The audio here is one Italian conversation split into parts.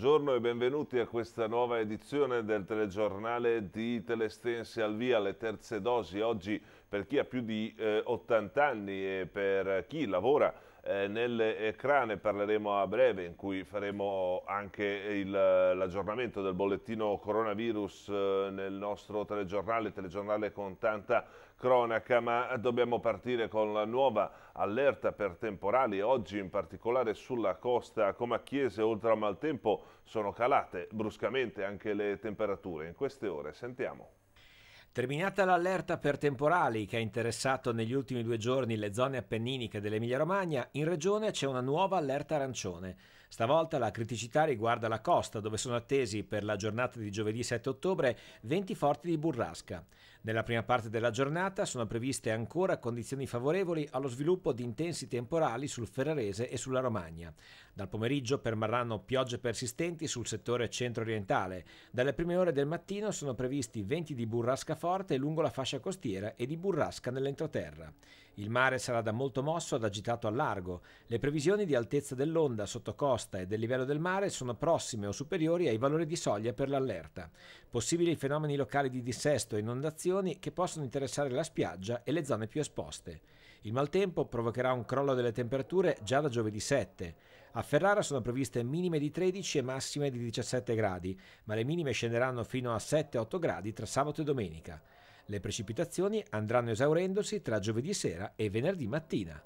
Buongiorno e benvenuti a questa nuova edizione del telegiornale di Telestense al via, le terze dosi oggi per chi ha più di eh, 80 anni e per chi lavora eh, nelle crane parleremo a breve in cui faremo anche l'aggiornamento del bollettino coronavirus eh, nel nostro telegiornale, telegiornale con tanta cronaca, ma dobbiamo partire con la nuova allerta per temporali. Oggi in particolare sulla costa come a Chiese oltre al maltempo, sono calate bruscamente anche le temperature. In queste ore sentiamo. Terminata l'allerta per temporali che ha interessato negli ultimi due giorni le zone appenniniche dell'Emilia-Romagna, in regione c'è una nuova allerta arancione. Stavolta la criticità riguarda la costa, dove sono attesi per la giornata di giovedì 7 ottobre 20 forti di burrasca. Nella prima parte della giornata sono previste ancora condizioni favorevoli allo sviluppo di intensi temporali sul Ferrarese e sulla Romagna. Dal pomeriggio permarranno piogge persistenti sul settore centro-orientale. Dalle prime ore del mattino sono previsti venti di burrasca forte lungo la fascia costiera e di burrasca nell'entroterra. Il mare sarà da molto mosso ad agitato al largo. Le previsioni di altezza dell'onda sotto costa e del livello del mare sono prossime o superiori ai valori di soglia per l'allerta. Possibili fenomeni locali di dissesto e inondazioni che possono interessare la spiaggia e le zone più esposte. Il maltempo provocherà un crollo delle temperature già da giovedì 7. A Ferrara sono previste minime di 13 e massime di 17 gradi, ma le minime scenderanno fino a 7-8 gradi tra sabato e domenica. Le precipitazioni andranno esaurendosi tra giovedì sera e venerdì mattina.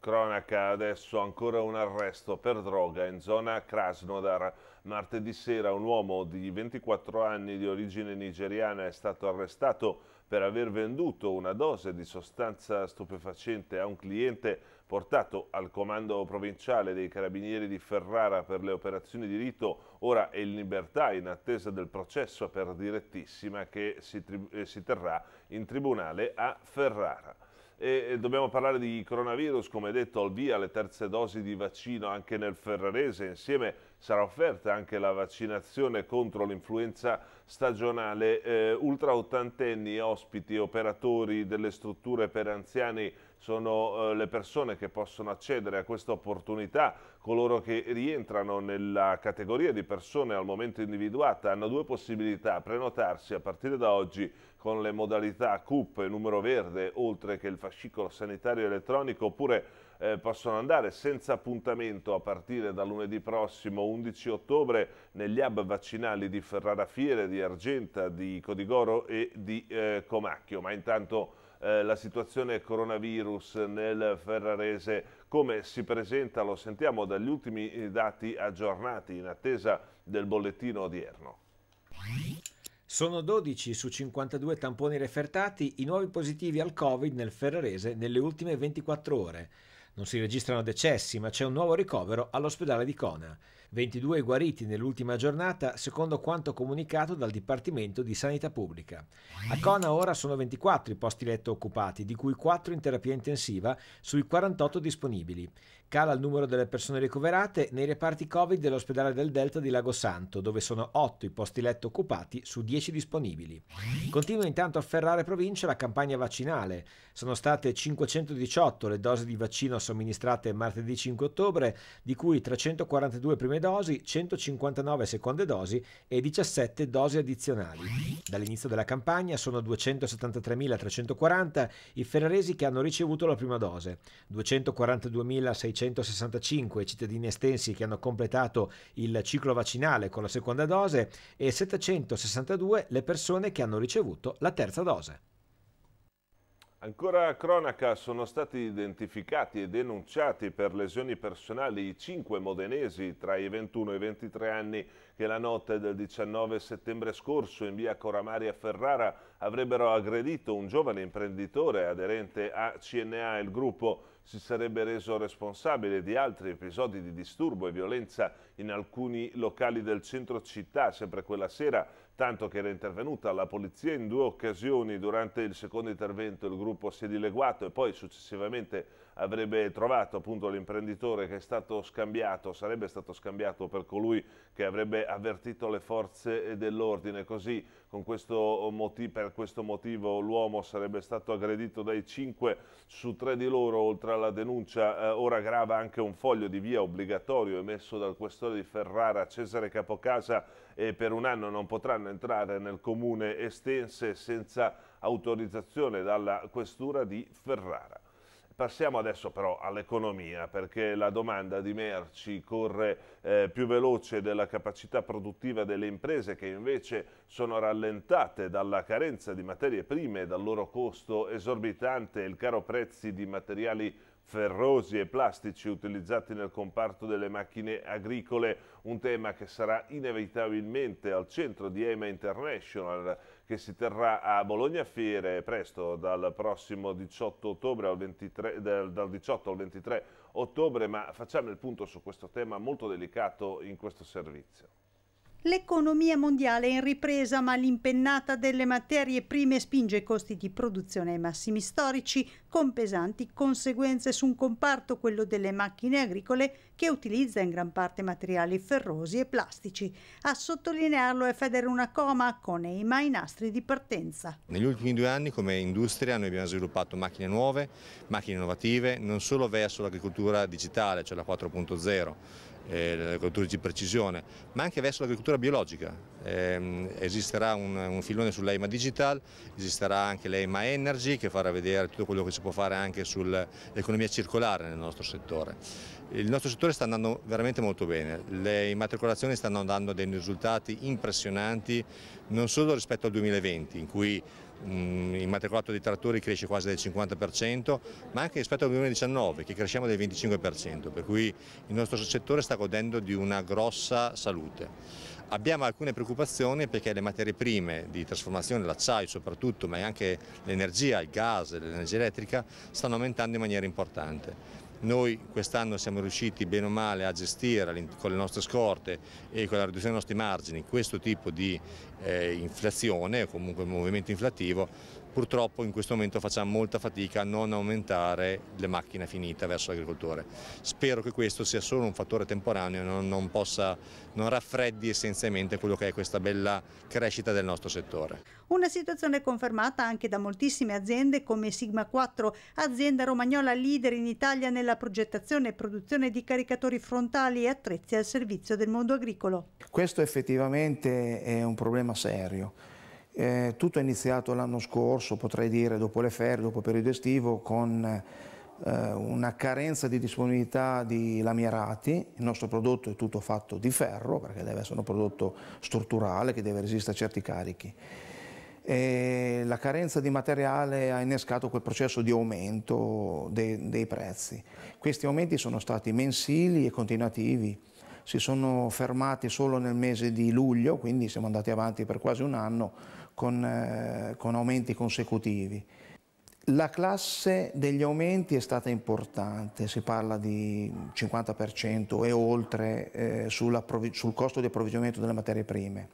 Cronaca adesso ancora un arresto per droga in zona Krasnodar. Martedì sera un uomo di 24 anni di origine nigeriana è stato arrestato per aver venduto una dose di sostanza stupefacente a un cliente portato al comando provinciale dei carabinieri di Ferrara per le operazioni di rito, ora è in libertà in attesa del processo per direttissima che si, eh, si terrà in tribunale a Ferrara. E dobbiamo parlare di coronavirus, come detto, al via le terze dosi di vaccino anche nel Ferrarese, insieme sarà offerta anche la vaccinazione contro l'influenza stagionale. Eh, ultra ottantenni, ospiti, operatori delle strutture per anziani sono eh, le persone che possono accedere a questa opportunità, coloro che rientrano nella categoria di persone al momento individuata hanno due possibilità, prenotarsi a partire da oggi con le modalità CUP, numero verde, oltre che il fascicolo sanitario elettronico, oppure eh, possono andare senza appuntamento a partire da lunedì prossimo 11 ottobre negli hub vaccinali di Ferrara Fiere, di Argenta, di Codigoro e di eh, Comacchio. Ma intanto eh, la situazione coronavirus nel Ferrarese come si presenta lo sentiamo dagli ultimi eh, dati aggiornati in attesa del bollettino odierno. Sono 12 su 52 tamponi refertati i nuovi positivi al Covid nel Ferrarese nelle ultime 24 ore. Non si registrano decessi, ma c'è un nuovo ricovero all'ospedale di Kona. 22 guariti nell'ultima giornata, secondo quanto comunicato dal Dipartimento di Sanità Pubblica. A Cona ora sono 24 i posti letto occupati, di cui 4 in terapia intensiva sui 48 disponibili. Cala il numero delle persone ricoverate nei reparti Covid dell'ospedale del Delta di Lago Santo, dove sono 8 i posti letto occupati su 10 disponibili. Continua intanto a Ferrare Provincia la campagna vaccinale. Sono state 518 le dosi di vaccino somministrate martedì 5 ottobre, di cui 342 prime prime dosi, 159 seconde dosi e 17 dosi addizionali. Dall'inizio della campagna sono 273.340 i ferraresi che hanno ricevuto la prima dose, 242.665 i cittadini estensi che hanno completato il ciclo vaccinale con la seconda dose e 762 le persone che hanno ricevuto la terza dose. Ancora a cronaca sono stati identificati e denunciati per lesioni personali i cinque modenesi tra i 21 e i 23 anni che la notte del 19 settembre scorso in via Coramari a Ferrara avrebbero aggredito un giovane imprenditore aderente a CNA il gruppo si sarebbe reso responsabile di altri episodi di disturbo e violenza in alcuni locali del centro città sempre quella sera tanto che era intervenuta la polizia in due occasioni durante il secondo intervento il gruppo si è dileguato e poi successivamente avrebbe trovato appunto l'imprenditore che è stato scambiato, sarebbe stato scambiato per colui che avrebbe avvertito le forze dell'ordine. Così questo motivo, per questo motivo l'uomo sarebbe stato aggredito dai 5 su 3 di loro, oltre alla denuncia eh, ora grava anche un foglio di via obbligatorio emesso dal questore di Ferrara Cesare Capocasa e per un anno non potranno entrare nel comune Estense senza autorizzazione dalla questura di Ferrara. Passiamo adesso però all'economia perché la domanda di merci corre eh, più veloce della capacità produttiva delle imprese che invece sono rallentate dalla carenza di materie prime, e dal loro costo esorbitante e il caro prezzi di materiali ferrosi e plastici utilizzati nel comparto delle macchine agricole, un tema che sarà inevitabilmente al centro di EMA International che si terrà a Bologna Fiere presto dal prossimo 18 ottobre al 23, dal 18 al 23 ottobre, ma facciamo il punto su questo tema molto delicato in questo servizio. L'economia mondiale è in ripresa, ma l'impennata delle materie prime spinge i costi di produzione ai massimi storici, con pesanti conseguenze su un comparto, quello delle macchine agricole, che utilizza in gran parte materiali ferrosi e plastici. A sottolinearlo è Federuna Coma, con EIMA i nastri di partenza. Negli ultimi due anni come industria noi abbiamo sviluppato macchine nuove, macchine innovative, non solo verso l'agricoltura digitale, cioè la 4.0, eh, l'agricoltura di precisione, ma anche verso l'agricoltura biologica. Eh, esisterà un, un, filone sull'EIMA Digital, esisterà anche l'EIMA Energy che farà vedere tutto quello che si può fare anche sull'economia circolare nel nostro settore. Il nostro settore sta andando veramente molto bene, le immatricolazioni stanno dando dei risultati impressionanti non solo rispetto al 2020 in cui Mm, il matricolato dei trattori cresce quasi del 50%, ma anche rispetto al 2019 che cresciamo del 25%, per cui il nostro settore sta godendo di una grossa salute. Abbiamo alcune preoccupazioni perché le materie prime di trasformazione, l'acciaio soprattutto, ma anche l'energia, il gas, l'energia elettrica, stanno aumentando in maniera importante noi quest'anno siamo riusciti bene o male a gestire con le nostre scorte e con la riduzione dei nostri margini questo tipo di eh, inflazione o comunque movimento inflativo Purtroppo in questo momento facciamo molta fatica a non aumentare le macchine finite verso l'agricoltore. Spero che questo sia solo un fattore temporaneo, non, non, non raffreddi essenzialmente quello che è questa bella crescita del nostro settore. Una situazione confermata anche da moltissime aziende come Sigma 4, azienda romagnola leader in Italia nella progettazione e produzione di caricatori frontali e attrezzi al servizio del mondo agricolo. Questo effettivamente è un problema serio eh, tutto è iniziato l'anno scorso, potrei dire, dopo le ferie, dopo il periodo estivo, con eh, una carenza di disponibilità di lamierati. Il nostro prodotto è tutto fatto di ferro, perché deve essere un prodotto strutturale che deve resistere a certi carichi. E la carenza di materiale ha innescato quel processo di aumento de dei prezzi. Questi aumenti sono stati mensili e continuativi si sono fermati solo nel mese di luglio, quindi siamo andati avanti per quasi un anno con, eh, con aumenti consecutivi. La classe degli aumenti è stata importante, si parla di 50% e oltre eh, sul costo di approvvigionamento delle materie prime,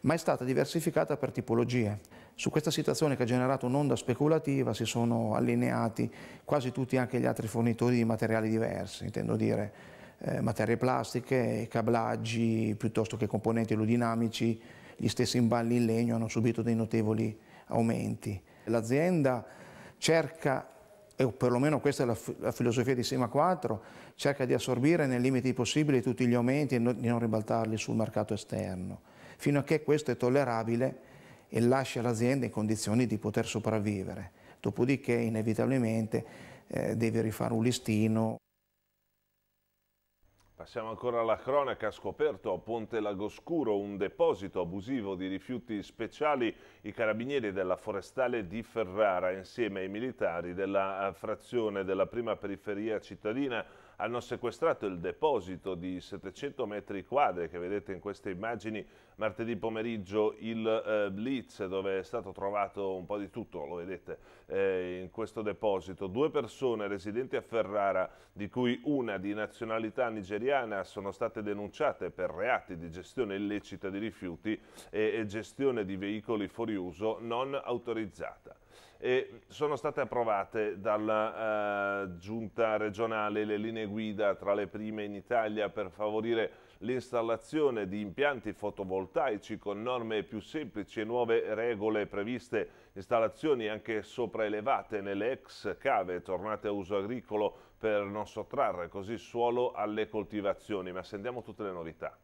ma è stata diversificata per tipologie. Su questa situazione che ha generato un'onda speculativa si sono allineati quasi tutti anche gli altri fornitori di materiali diversi, intendo dire eh, materie plastiche, cablaggi piuttosto che componenti aerodinamici, gli stessi imballi in legno hanno subito dei notevoli aumenti. L'azienda cerca, o perlomeno questa è la, la filosofia di Sema 4, cerca di assorbire nei limiti possibili tutti gli aumenti e no, di non ribaltarli sul mercato esterno, fino a che questo è tollerabile e lascia l'azienda in condizioni di poter sopravvivere. Dopodiché inevitabilmente eh, deve rifare un listino Passiamo ancora alla cronaca, scoperto a Ponte Lagoscuro un deposito abusivo di rifiuti speciali. I carabinieri della forestale di Ferrara insieme ai militari della eh, frazione della prima periferia cittadina hanno sequestrato il deposito di 700 metri quadri che vedete in queste immagini martedì pomeriggio il eh, Blitz dove è stato trovato un po' di tutto, lo vedete, eh, in questo deposito. Due persone residenti a Ferrara, di cui una di nazionalità nigeriana, sono state denunciate per reati di gestione illecita di rifiuti e, e gestione di veicoli fuori uso non autorizzata. E sono state approvate dalla eh, giunta regionale le linee guida tra le prime in Italia per favorire l'installazione di impianti fotovoltaici con norme più semplici e nuove regole previste, installazioni anche sopraelevate nelle ex cave tornate a uso agricolo per non sottrarre così suolo alle coltivazioni. Ma sentiamo tutte le novità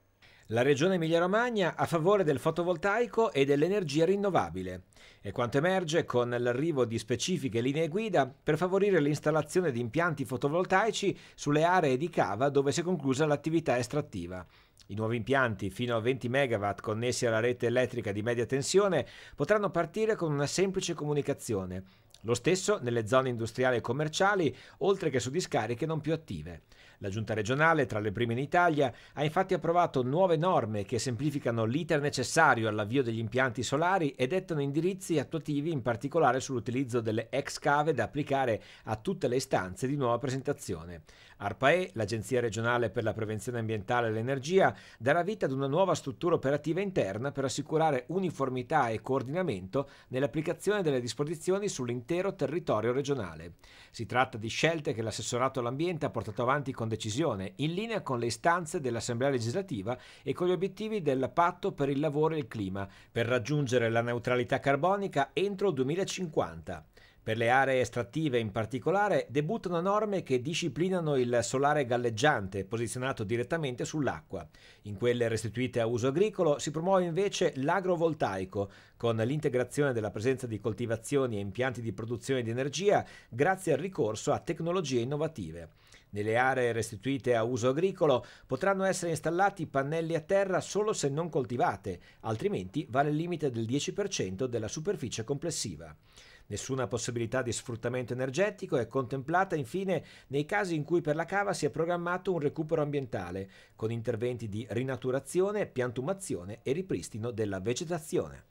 la Regione Emilia-Romagna a favore del fotovoltaico e dell'energia rinnovabile. E quanto emerge con l'arrivo di specifiche linee guida per favorire l'installazione di impianti fotovoltaici sulle aree di cava dove si è conclusa l'attività estrattiva. I nuovi impianti fino a 20 MW connessi alla rete elettrica di media tensione potranno partire con una semplice comunicazione. Lo stesso nelle zone industriali e commerciali, oltre che su discariche non più attive. La giunta regionale, tra le prime in Italia, ha infatti approvato nuove norme che semplificano l'iter necessario all'avvio degli impianti solari e dettano indirizzi attuativi in particolare sull'utilizzo delle ex cave da applicare a tutte le istanze di nuova presentazione. ARPAE, l'Agenzia regionale per la prevenzione ambientale e l'energia, darà vita ad una nuova struttura operativa interna per assicurare uniformità e coordinamento nell'applicazione delle disposizioni sull'intero territorio regionale. Si tratta di scelte che l'assessorato all'ambiente ha portato avanti con con decisione, in linea con le istanze dell'Assemblea legislativa e con gli obiettivi del Patto per il lavoro e il clima, per raggiungere la neutralità carbonica entro il 2050. Per le aree estrattive in particolare debuttano norme che disciplinano il solare galleggiante posizionato direttamente sull'acqua. In quelle restituite a uso agricolo si promuove invece l'agrovoltaico con l'integrazione della presenza di coltivazioni e impianti di produzione di energia grazie al ricorso a tecnologie innovative. Nelle aree restituite a uso agricolo potranno essere installati pannelli a terra solo se non coltivate, altrimenti vale il limite del 10% della superficie complessiva. Nessuna possibilità di sfruttamento energetico è contemplata infine nei casi in cui per la cava si è programmato un recupero ambientale, con interventi di rinaturazione, piantumazione e ripristino della vegetazione.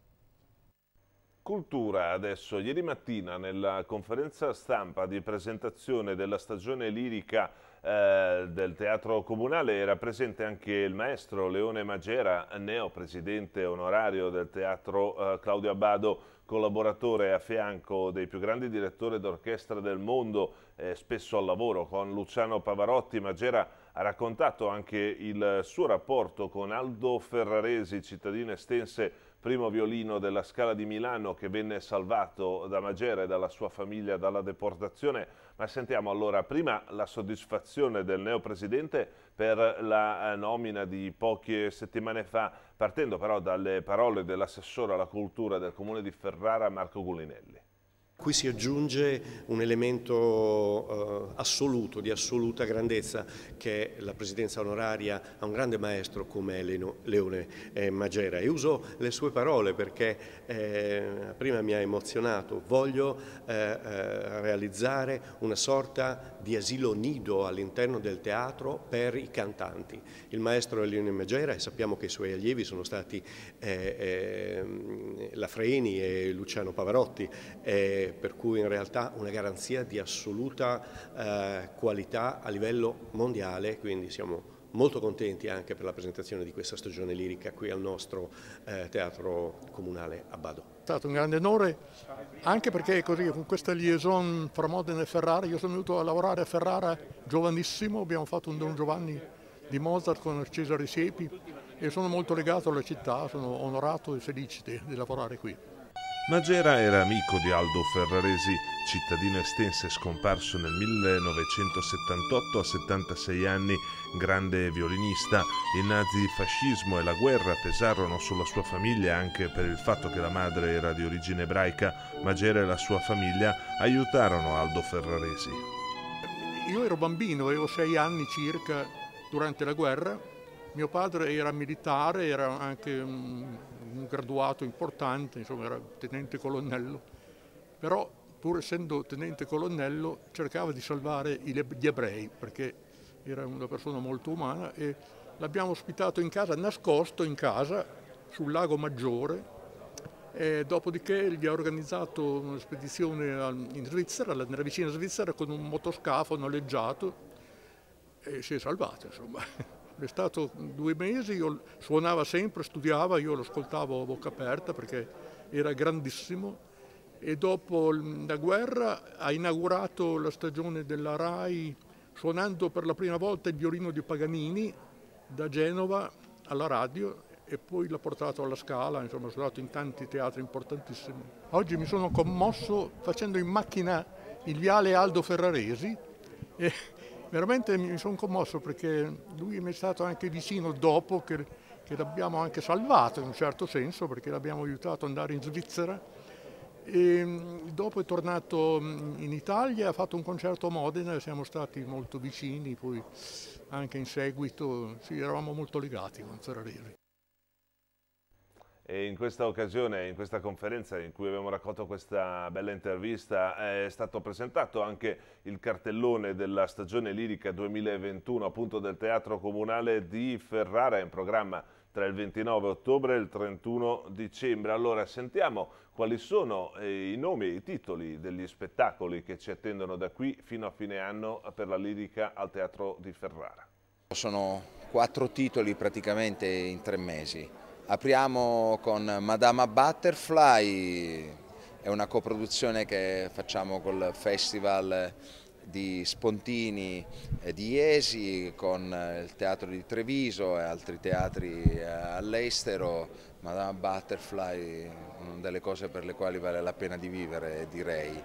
Cultura adesso. Ieri mattina nella conferenza stampa di presentazione della stagione lirica eh, del Teatro Comunale era presente anche il maestro Leone Magera, neo presidente onorario del Teatro eh, Claudio Abbado, collaboratore a fianco dei più grandi direttori d'orchestra del mondo, eh, spesso al lavoro con Luciano Pavarotti. Magera ha raccontato anche il suo rapporto con Aldo Ferraresi, cittadino estense primo violino della Scala di Milano che venne salvato da Magera e dalla sua famiglia dalla deportazione. Ma sentiamo allora prima la soddisfazione del neopresidente per la eh, nomina di poche settimane fa, partendo però dalle parole dell'assessore alla cultura del comune di Ferrara Marco Gulinelli. Qui si aggiunge un elemento eh, assoluto, di assoluta grandezza, che è la presidenza onoraria a un grande maestro come Leone eh, Magera. E uso le sue parole perché eh, prima mi ha emozionato. Voglio eh, eh, realizzare una sorta di asilo nido all'interno del teatro per i cantanti. Il maestro Leone Magera, e sappiamo che i suoi allievi sono stati ehm, Lafreni e Luciano Pavarotti, per cui in realtà una garanzia di assoluta eh, qualità a livello mondiale, quindi siamo molto contenti anche per la presentazione di questa stagione lirica qui al nostro eh, teatro comunale a Bado. È stato un grande onore, anche perché così, con questa liaison fra Modena e Ferrara, io sono venuto a lavorare a Ferrara giovanissimo, abbiamo fatto un Don Giovanni di Mozart con Cesare Siepi e sono molto legato alla città, sono onorato e felice di, di lavorare qui. Magera era amico di Aldo Ferraresi, cittadino estense scomparso nel 1978 a 76 anni, grande violinista. Il nazifascismo e la guerra pesarono sulla sua famiglia anche per il fatto che la madre era di origine ebraica. Magera e la sua famiglia aiutarono Aldo Ferraresi. Io ero bambino, avevo sei anni circa durante la guerra mio padre era militare, era anche un, un graduato importante, insomma era tenente colonnello, però pur essendo tenente colonnello cercava di salvare gli ebrei perché era una persona molto umana e l'abbiamo ospitato in casa, nascosto in casa, sul lago Maggiore, e dopodiché gli ha organizzato una spedizione in Svizzera, nella vicina Svizzera, con un motoscafo noleggiato e si è salvato, insomma è stato due mesi, io suonava sempre, studiava, io lo ascoltavo a bocca aperta perché era grandissimo e dopo la guerra ha inaugurato la stagione della RAI suonando per la prima volta il violino di Paganini da Genova alla radio e poi l'ha portato alla Scala, insomma, ha suonato in tanti teatri importantissimi. Oggi mi sono commosso facendo in macchina il viale Aldo Ferraresi e veramente mi sono commosso perché lui mi è stato anche vicino dopo che, che l'abbiamo anche salvato in un certo senso perché l'abbiamo aiutato ad andare in Svizzera e mm, dopo è tornato mm, in Italia, ha fatto un concerto a Modena, siamo stati molto vicini, poi anche in seguito sì, eravamo molto legati con Ferrarelli. E in questa occasione, in questa conferenza in cui abbiamo raccolto questa bella intervista, è stato presentato anche il cartellone della stagione lirica 2021 appunto del Teatro Comunale di Ferrara in programma tra il 29 ottobre e il 31 dicembre. Allora sentiamo quali sono eh, i nomi e i titoli degli spettacoli che ci attendono da qui fino a fine anno per la lirica al Teatro di Ferrara. Sono quattro titoli praticamente in tre mesi Apriamo con Madama Butterfly, è una coproduzione che facciamo col Festival di Spontini e di Iesi con il Teatro di Treviso e altri teatri eh, all'estero. Madama Butterfly, una delle cose per le quali vale la pena di vivere, direi.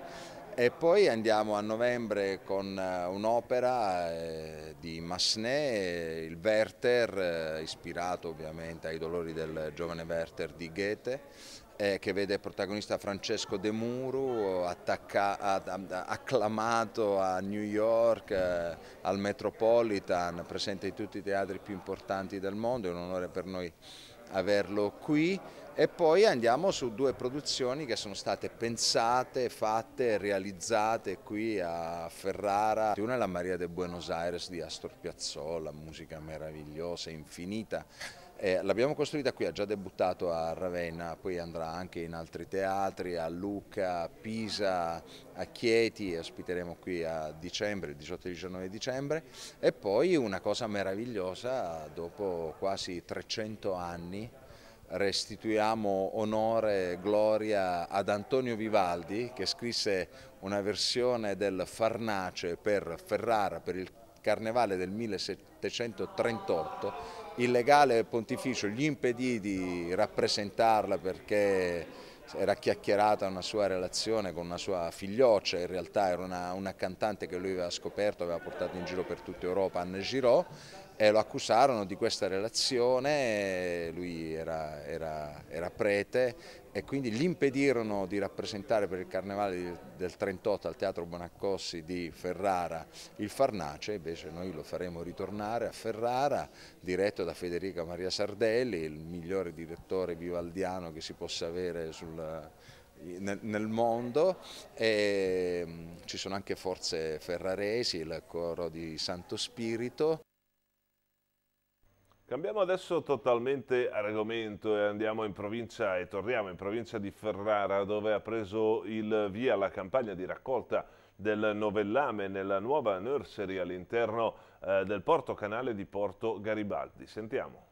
E poi andiamo a novembre con eh, un'opera eh, di Massenet, eh, il Werther, ispirato ovviamente ai dolori del giovane Werther di Goethe, che vede protagonista Francesco De Muro, acclamato a New York, al Metropolitan, presente in tutti i teatri più importanti del mondo, è un onore per noi averlo qui e poi andiamo su due produzioni che sono state pensate, fatte, realizzate qui a Ferrara. Una è la Maria de Buenos Aires di Astor Piazzolla, musica meravigliosa, infinita. Eh, l'abbiamo costruita qui, ha già debuttato a Ravenna, poi andrà anche in altri teatri, a Lucca, a Pisa, a Chieti, ospiteremo qui a dicembre, il 18 19 dicembre. E poi una cosa meravigliosa, dopo quasi 300 anni, restituiamo onore e gloria ad Antonio Vivaldi che scrisse una versione del Farnace per Ferrara per il carnevale del 1738. Il legale pontificio gli impedì di rappresentarla perché era chiacchierata una sua relazione con una sua figlioccia, in realtà era una, una cantante che lui aveva scoperto, aveva portato in giro per tutta Europa, Anne Giraud, e eh, lo accusarono di questa relazione, lui era, era, era prete e quindi gli impedirono di rappresentare per il carnevale del 38 al Teatro Bonaccossi di Ferrara il Farnace, invece noi lo faremo ritornare a Ferrara, diretto da Federica Maria Sardelli, il migliore direttore vivaldiano che si possa avere sul, nel, mondo e mm, ci sono anche forze ferraresi, il coro di Santo Spirito. Cambiamo adesso totalmente argomento e andiamo in provincia e torniamo in provincia di Ferrara dove ha preso il via la campagna di raccolta del novellame nella nuova nursery all'interno eh, del porto canale di Porto Garibaldi. Sentiamo.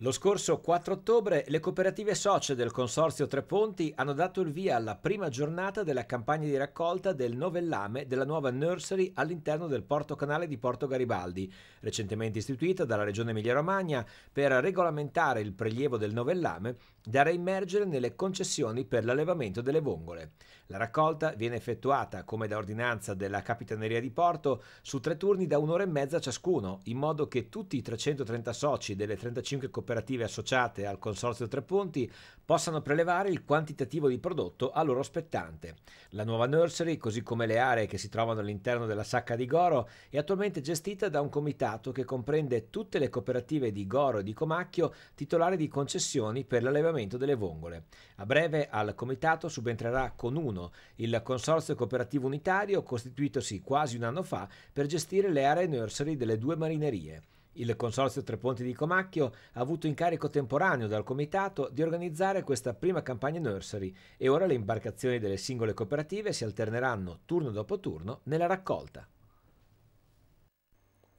Lo scorso 4 ottobre le cooperative socie del Consorzio Tre Ponti hanno dato il via alla prima giornata della campagna di raccolta del novellame della nuova nursery all'interno del Porto Canale di Porto Garibaldi, recentemente istituita dalla Regione Emilia-Romagna per regolamentare il prelievo del novellame da reimmergere nelle concessioni per l'allevamento delle vongole. La raccolta viene effettuata, come da ordinanza della Capitaneria di Porto, su tre turni da un'ora e mezza ciascuno, in modo che tutti i 330 soci delle 35 cooperative associate al Consorzio Tre Punti possano prelevare il quantitativo di prodotto a loro spettante. La nuova nursery, così come le aree che si trovano all'interno della sacca di Goro, è attualmente gestita da un comitato che comprende tutte le cooperative di Goro e di Comacchio titolari di concessioni per l'allevamento funzionamento delle vongole. A breve al comitato subentrerà con uno il consorzio cooperativo unitario costituitosi quasi un anno fa per gestire le aree nursery delle due marinerie. Il Consorzio Tre Ponti di Comacchio ha avuto incarico temporaneo dal Comitato di organizzare questa prima campagna nursery e ora le imbarcazioni delle singole cooperative si alterneranno turno dopo turno nella raccolta.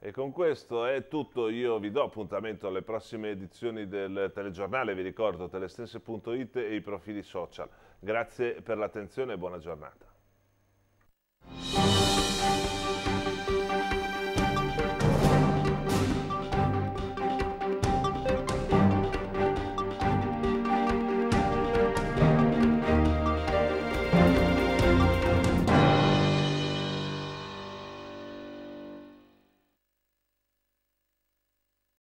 E con questo è tutto, io vi do appuntamento alle prossime edizioni del telegiornale, vi ricordo telestense.it e i profili social. Grazie per l'attenzione e buona giornata.